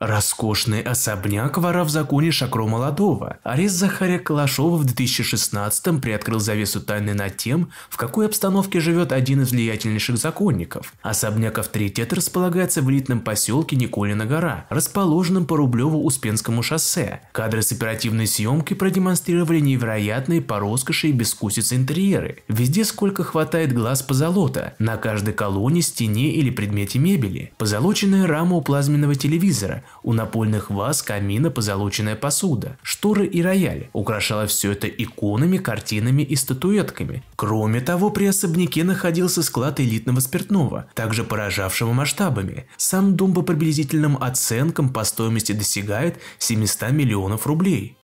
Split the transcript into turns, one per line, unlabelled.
Роскошный особняк вора в законе Шакро Молодого. Арест Захаря Калашова в 2016-м приоткрыл завесу тайны над тем, в какой обстановке живет один из влиятельнейших законников. Особняк авторитет располагается в элитном поселке Николина гора, расположенном по Рублево-Успенскому шоссе. Кадры с оперативной съемки продемонстрировали невероятные по роскоши и бескусице интерьеры. Везде сколько хватает глаз позолота, на каждой колонне, стене или предмете мебели. Позолоченная рама у плазменного телевизора – у напольных ваз камина позолоченная посуда, шторы и рояль. украшала все это иконами, картинами и статуэтками. Кроме того, при особняке находился склад элитного спиртного, также поражавшего масштабами. Сам дом по приблизительным оценкам по стоимости достигает 700 миллионов рублей.